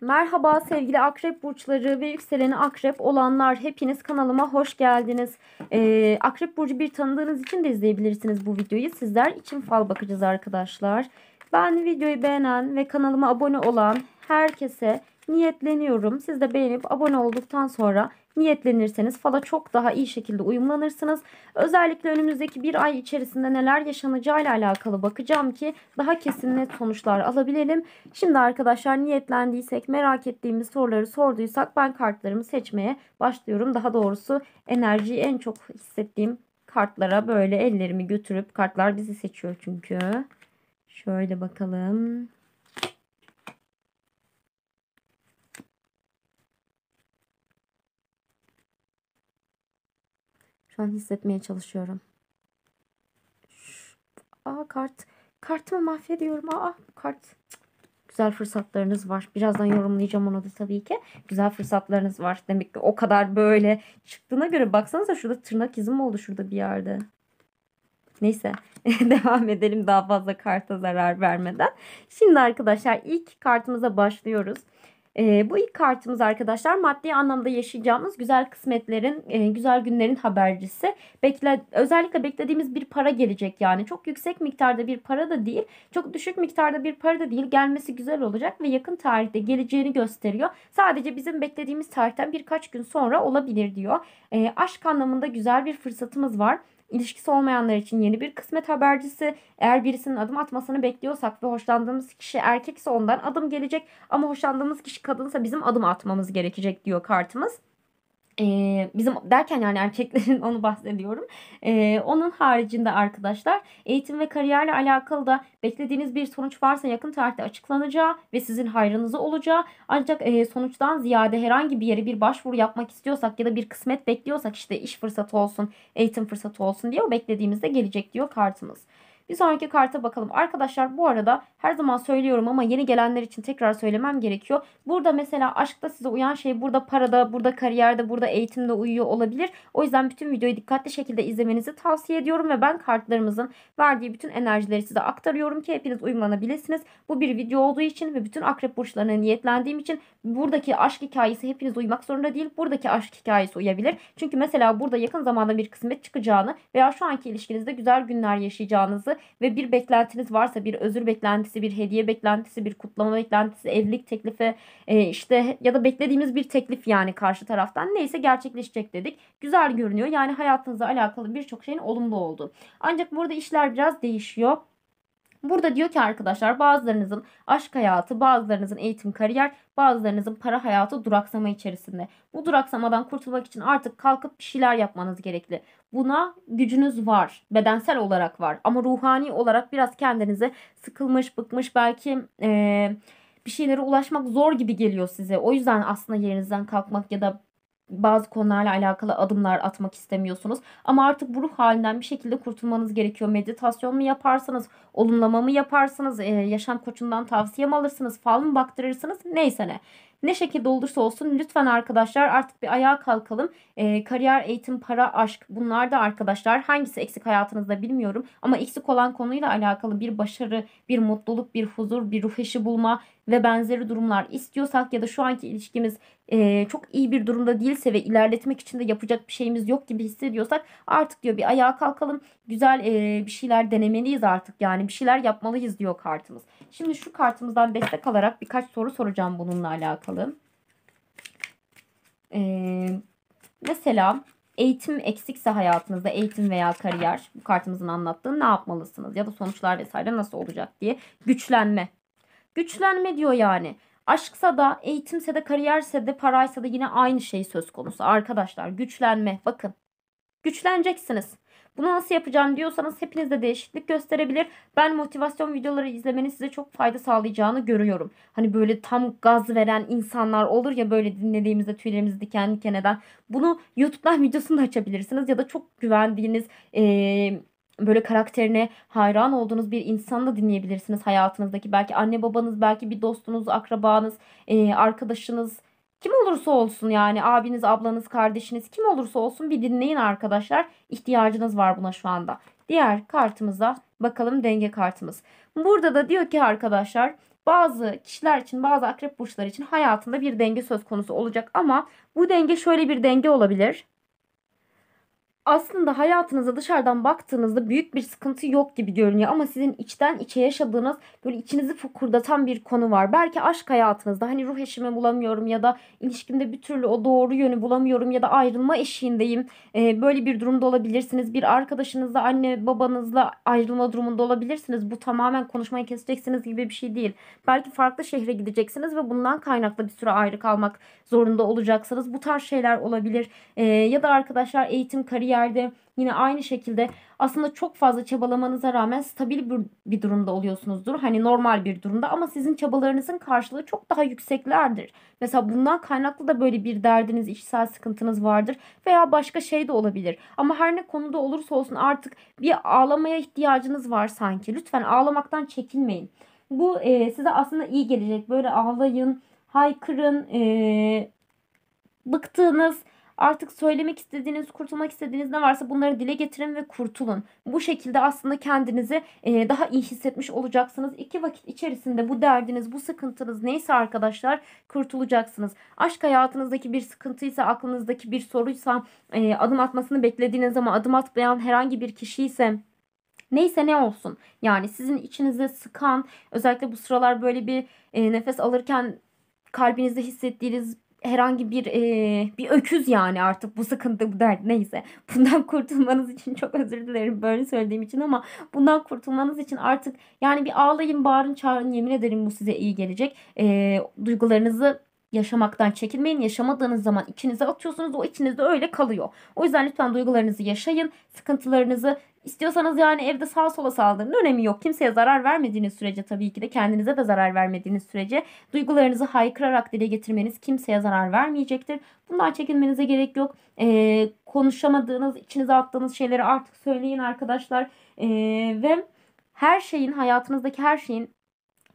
Merhaba sevgili akrep burçları ve yükseleni akrep olanlar hepiniz kanalıma hoş geldiniz. Ee, akrep burcu bir tanıdığınız için de izleyebilirsiniz bu videoyu. Sizler için fal bakacağız arkadaşlar. Ben videoyu beğenen ve kanalıma abone olan herkese niyetleniyorum. Siz de beğenip abone olduktan sonra niyetlenirseniz fala çok daha iyi şekilde uyumlanırsınız. Özellikle önümüzdeki bir ay içerisinde neler yaşanacağıyla alakalı bakacağım ki daha kesin net sonuçlar alabilelim. Şimdi arkadaşlar niyetlendiysek merak ettiğimiz soruları sorduysak ben kartlarımı seçmeye başlıyorum. Daha doğrusu enerjiyi en çok hissettiğim kartlara böyle ellerimi götürüp kartlar bizi seçiyor çünkü. Şöyle bakalım. Şu an hissetmeye çalışıyorum. Şu, aa kart. Kartımı mahvediyorum. Aa kart. Güzel fırsatlarınız var. Birazdan yorumlayacağım onu da tabii ki. Güzel fırsatlarınız var. Demek ki o kadar böyle çıktığına göre baksanıza şurada tırnak izim oldu şurada bir yerde. Neyse devam edelim daha fazla karta zarar vermeden. Şimdi arkadaşlar ilk kartımıza başlıyoruz. E, bu ilk kartımız arkadaşlar maddi anlamda yaşayacağımız güzel kısmetlerin, e, güzel günlerin habercisi. Bekle, özellikle beklediğimiz bir para gelecek yani. Çok yüksek miktarda bir para da değil, çok düşük miktarda bir para da değil. Gelmesi güzel olacak ve yakın tarihte geleceğini gösteriyor. Sadece bizim beklediğimiz tarihten birkaç gün sonra olabilir diyor. E, aşk anlamında güzel bir fırsatımız var. İlişkisi olmayanlar için yeni bir kısmet habercisi. Eğer birisinin adım atmasını bekliyorsak ve hoşlandığımız kişi erkekse ondan adım gelecek ama hoşlandığımız kişi kadınsa bizim adım atmamız gerekecek diyor kartımız e, bizim derken yani erkeklerin onu bahsediyorum. E, onun haricinde arkadaşlar eğitim ve kariyerle alakalı da beklediğiniz bir sonuç varsa yakın tarihte açıklanacağı ve sizin hayrınıza olacağı ancak e, sonuçtan ziyade herhangi bir yere bir başvuru yapmak istiyorsak ya da bir kısmet bekliyorsak işte iş fırsatı olsun, eğitim fırsatı olsun diye o beklediğimizde gelecek diyor kartımız. Bir sonraki karta bakalım. Arkadaşlar bu arada her zaman söylüyorum ama yeni gelenler için tekrar söylemem gerekiyor. Burada mesela aşkta size uyan şey burada parada, burada kariyerde, burada eğitimde uyuyor olabilir. O yüzden bütün videoyu dikkatli şekilde izlemenizi tavsiye ediyorum ve ben kartlarımızın verdiği bütün enerjileri size aktarıyorum ki hepiniz uyumlanabilirsiniz. Bu bir video olduğu için ve bütün akrep burçlarına niyetlendiğim için buradaki aşk hikayesi hepiniz uymak zorunda değil. Buradaki aşk hikayesi uyabilir. Çünkü mesela burada yakın zamanda bir kısmet çıkacağını veya şu anki ilişkinizde güzel günler yaşayacağınızı alakalı ve bir beklentiniz varsa bir özür beklentisi, bir hediye beklentisi, bir kutlama beklentisi, evlilik teklifi e, işte ya da beklediğimiz bir teklif yani karşı taraftan neyse gerçekleşecek dedik. Güzel görünüyor yani hayatınızla alakalı birçok şeyin olumlu oldu. Ancak burada işler biraz değişiyor. Burada diyor ki arkadaşlar bazılarınızın aşk hayatı, bazılarınızın eğitim, kariyer, bazılarınızın para hayatı duraksama içerisinde. Bu duraksamadan kurtulmak için artık kalkıp bir şeyler yapmanız gerekli. Buna gücünüz var. Bedensel olarak var. Ama ruhani olarak biraz kendinizi sıkılmış, bıkmış belki... Ee, bir şeylere ulaşmak zor gibi geliyor size. O yüzden aslında yerinizden kalkmak ya da bazı konularla alakalı adımlar atmak istemiyorsunuz. Ama artık bu ruh halinden bir şekilde kurtulmanız gerekiyor. Meditasyon mu yaparsınız, olumlama mı yaparsınız, e, yaşam koçundan tavsiye mi alırsınız, fal mı baktırırsınız neyse ne. Ne şekilde olursa olsun lütfen arkadaşlar artık bir ayağa kalkalım. E, kariyer, eğitim, para, aşk bunlar da arkadaşlar hangisi eksik hayatınızda bilmiyorum. Ama eksik olan konuyla alakalı bir başarı, bir mutluluk, bir huzur, bir ruh eşi bulma ve benzeri durumlar istiyorsak ya da şu anki ilişkimiz e, çok iyi bir durumda değilse ve ilerletmek için de yapacak bir şeyimiz yok gibi hissediyorsak artık diyor bir ayağa kalkalım güzel e, bir şeyler denemeliyiz artık yani bir şeyler yapmalıyız diyor kartımız. Şimdi şu kartımızdan destek alarak birkaç soru soracağım bununla alakalı yapalım. Ee, mesela eğitim eksikse hayatınızda eğitim veya kariyer bu kartımızın anlattığı ne yapmalısınız ya da sonuçlar vesaire nasıl olacak diye güçlenme. Güçlenme diyor yani. Aşksa da eğitimse de kariyerse de paraysa da yine aynı şey söz konusu. Arkadaşlar güçlenme bakın. Güçleneceksiniz. Bunu nasıl yapacağım diyorsanız hepiniz de değişiklik gösterebilir. Ben motivasyon videoları izlemenin size çok fayda sağlayacağını görüyorum. Hani böyle tam gaz veren insanlar olur ya böyle dinlediğimizde tüylerimiz diken diken eden. Bunu YouTube'dan videosunu da açabilirsiniz ya da çok güvendiğiniz ee, böyle karakterine hayran olduğunuz bir insanı da dinleyebilirsiniz hayatınızdaki. Belki anne babanız, belki bir dostunuz, akrabanız, arkadaşınız kim olursa olsun yani abiniz, ablanız, kardeşiniz kim olursa olsun bir dinleyin arkadaşlar. İhtiyacınız var buna şu anda. Diğer kartımıza bakalım denge kartımız. Burada da diyor ki arkadaşlar bazı kişiler için bazı akrep burçları için hayatında bir denge söz konusu olacak ama bu denge şöyle bir denge olabilir aslında hayatınıza dışarıdan baktığınızda büyük bir sıkıntı yok gibi görünüyor ama sizin içten içe yaşadığınız böyle içinizi fokurdatan bir konu var. Belki aşk hayatınızda hani ruh eşimi bulamıyorum ya da ilişkimde bir türlü o doğru yönü bulamıyorum ya da ayrılma eşiğindeyim. Ee, böyle bir durumda olabilirsiniz. Bir arkadaşınızla anne babanızla ayrılma durumunda olabilirsiniz. Bu tamamen konuşmayı keseceksiniz gibi bir şey değil. Belki farklı şehre gideceksiniz ve bundan kaynaklı bir süre ayrı kalmak zorunda olacaksınız. Bu tarz şeyler olabilir. Ee, ya da arkadaşlar eğitim, kariyer yerde yine aynı şekilde aslında çok fazla çabalamanıza rağmen stabil bir, bir durumda oluyorsunuzdur. Hani normal bir durumda ama sizin çabalarınızın karşılığı çok daha yükseklerdir. Mesela bundan kaynaklı da böyle bir derdiniz, işsel sıkıntınız vardır veya başka şey de olabilir. Ama her ne konuda olursa olsun artık bir ağlamaya ihtiyacınız var sanki. Lütfen ağlamaktan çekinmeyin. Bu e, size aslında iyi gelecek. Böyle ağlayın, haykırın, e, bıktığınız Artık söylemek istediğiniz, kurtulmak istediğiniz ne varsa bunları dile getirin ve kurtulun. Bu şekilde aslında kendinizi e, daha iyi hissetmiş olacaksınız. İki vakit içerisinde bu derdiniz, bu sıkıntınız neyse arkadaşlar kurtulacaksınız. Aşk hayatınızdaki bir sıkıntıysa, aklınızdaki bir soruysa, e, adım atmasını beklediğiniz ama adım atmayan herhangi bir kişi ise Neyse ne olsun. Yani sizin içinizde sıkan özellikle bu sıralar böyle bir e, nefes alırken kalbinizde hissettiğiniz herhangi bir e, bir öküz yani artık bu sıkıntı bu dert neyse bundan kurtulmanız için çok özür dilerim böyle söylediğim için ama bundan kurtulmanız için artık yani bir ağlayın bağırın çağırın yemin ederim bu size iyi gelecek e, duygularınızı yaşamaktan çekinmeyin. Yaşamadığınız zaman içinize atıyorsunuz. O içinizde öyle kalıyor. O yüzden lütfen duygularınızı yaşayın. Sıkıntılarınızı İstiyorsanız yani evde sağa sola saldırının önemi yok. Kimseye zarar vermediğiniz sürece tabii ki de kendinize de zarar vermediğiniz sürece duygularınızı haykırarak dile getirmeniz kimseye zarar vermeyecektir. Bundan çekinmenize gerek yok. Ee, konuşamadığınız, içinize attığınız şeyleri artık söyleyin arkadaşlar. Ee, ve her şeyin, hayatınızdaki her şeyin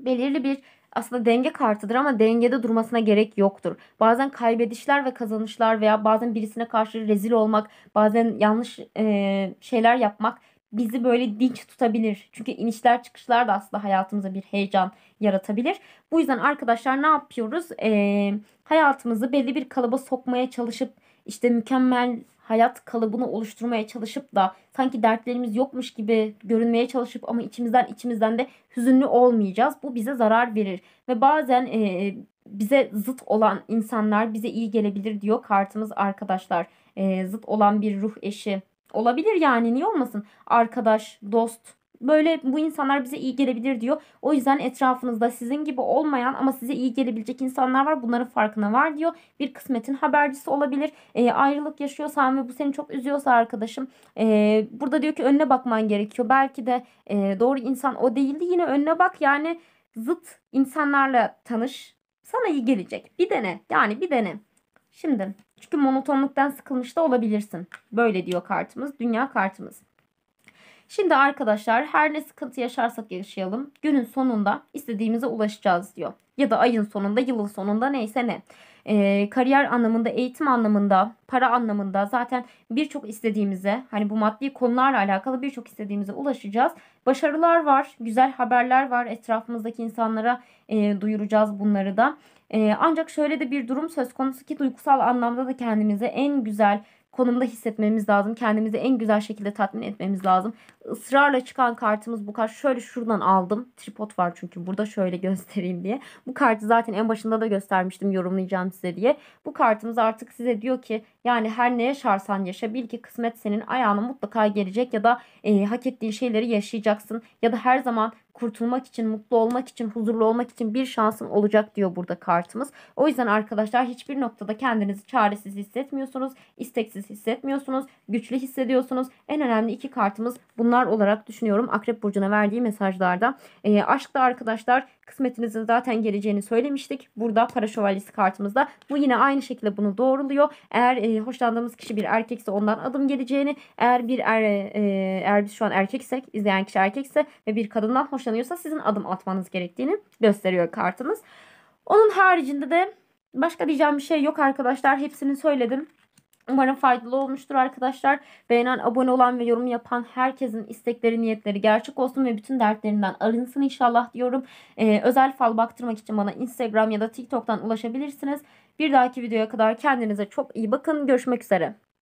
belirli bir aslında denge kartıdır ama dengede durmasına gerek yoktur. Bazen kaybedişler ve kazanışlar veya bazen birisine karşı rezil olmak, bazen yanlış e, şeyler yapmak bizi böyle dinç tutabilir. Çünkü inişler çıkışlar da aslında hayatımıza bir heyecan yaratabilir. Bu yüzden arkadaşlar ne yapıyoruz? E, hayatımızı belli bir kalıba sokmaya çalışıp işte mükemmel hayat kalıbını oluşturmaya çalışıp da sanki dertlerimiz yokmuş gibi görünmeye çalışıp ama içimizden içimizden de hüzünlü olmayacağız. Bu bize zarar verir ve bazen e, bize zıt olan insanlar bize iyi gelebilir diyor kartımız arkadaşlar. E, zıt olan bir ruh eşi olabilir yani niye olmasın? Arkadaş, dost, böyle bu insanlar bize iyi gelebilir diyor. O yüzden etrafınızda sizin gibi olmayan ama size iyi gelebilecek insanlar var. Bunların farkına var diyor. Bir kısmetin habercisi olabilir. E, ayrılık yaşıyorsan ve bu seni çok üzüyorsa arkadaşım e, burada diyor ki önüne bakman gerekiyor. Belki de e, doğru insan o değildi. Yine önüne bak yani zıt insanlarla tanış. Sana iyi gelecek. Bir dene. Yani bir dene. Şimdi çünkü monotonluktan sıkılmış da olabilirsin. Böyle diyor kartımız. Dünya kartımız. Şimdi arkadaşlar her ne sıkıntı yaşarsak yaşayalım günün sonunda istediğimize ulaşacağız diyor. Ya da ayın sonunda yılın sonunda neyse ne. Ee, kariyer anlamında, eğitim anlamında, para anlamında zaten birçok istediğimize hani bu maddi konularla alakalı birçok istediğimize ulaşacağız. Başarılar var, güzel haberler var etrafımızdaki insanlara e, duyuracağız bunları da. E, ancak şöyle de bir durum söz konusu ki duygusal anlamda da kendimize en güzel konumda hissetmemiz lazım. Kendimizi en güzel şekilde tatmin etmemiz lazım. Israrla çıkan kartımız bu kart. Şöyle şuradan aldım. Tripod var çünkü burada şöyle göstereyim diye. Bu kartı zaten en başında da göstermiştim yorumlayacağım size diye. Bu kartımız artık size diyor ki yani her ne yaşarsan yaşa bil ki kısmet senin ayağına mutlaka gelecek ya da e, hak ettiğin şeyleri yaşayacaksın. Ya da her zaman kurtulmak için, mutlu olmak için, huzurlu olmak için bir şansın olacak diyor burada kartımız. O yüzden arkadaşlar hiçbir noktada kendinizi çaresiz hissetmiyorsunuz, isteksiz hissetmiyorsunuz, güçlü hissediyorsunuz. En önemli iki kartımız bunlar olarak düşünüyorum Akrep Burcu'na verdiği mesajlarda. E, ee, aşkta arkadaşlar kısmetinizin zaten geleceğini söylemiştik. Burada para şövalyesi kartımızda. Bu yine aynı şekilde bunu doğruluyor. Eğer e, hoşlandığımız kişi bir erkekse ondan adım geleceğini, eğer bir er, e, e eğer biz şu an erkeksek, izleyen kişi erkekse ve bir kadından hoş hoşlanıyorsa sizin adım atmanız gerektiğini gösteriyor kartınız. Onun haricinde de başka diyeceğim bir şey yok arkadaşlar. Hepsini söyledim. Umarım faydalı olmuştur arkadaşlar. Beğenen, abone olan ve yorum yapan herkesin istekleri, niyetleri gerçek olsun ve bütün dertlerinden arınsın inşallah diyorum. Ee, özel fal baktırmak için bana Instagram ya da TikTok'tan ulaşabilirsiniz. Bir dahaki videoya kadar kendinize çok iyi bakın. Görüşmek üzere.